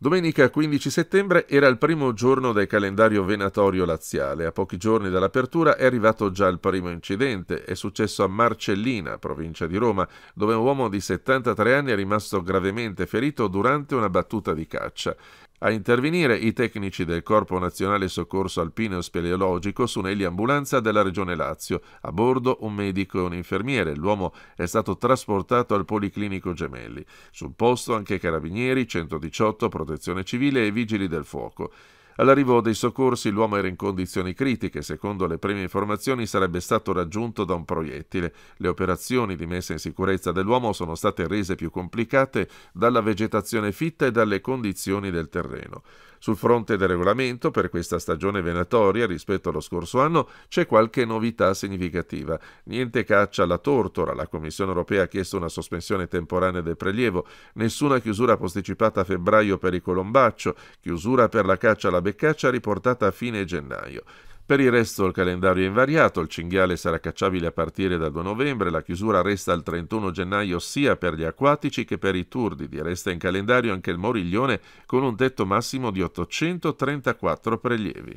Domenica 15 settembre era il primo giorno del calendario venatorio laziale. A pochi giorni dall'apertura è arrivato già il primo incidente. È successo a Marcellina, provincia di Roma, dove un uomo di 73 anni è rimasto gravemente ferito durante una battuta di caccia. A intervenire i tecnici del Corpo Nazionale Soccorso Alpino Speleologico su un'eliambulanza della Regione Lazio. A bordo un medico e un infermiere. L'uomo è stato trasportato al Policlinico Gemelli. Sul posto anche carabinieri, 118, protezione civile e vigili del fuoco. All'arrivo dei soccorsi l'uomo era in condizioni critiche, secondo le prime informazioni sarebbe stato raggiunto da un proiettile. Le operazioni di messa in sicurezza dell'uomo sono state rese più complicate dalla vegetazione fitta e dalle condizioni del terreno. Sul fronte del regolamento per questa stagione venatoria rispetto allo scorso anno c'è qualche novità significativa. Niente caccia alla tortora, la Commissione europea ha chiesto una sospensione temporanea del prelievo, nessuna chiusura posticipata a febbraio per il colombaccio, chiusura per la caccia alla caccia riportata a fine gennaio. Per il resto il calendario è invariato, il cinghiale sarà cacciabile a partire dal 2 novembre, la chiusura resta al 31 gennaio sia per gli acquatici che per i turdidi, resta in calendario anche il moriglione con un tetto massimo di 834 prelievi.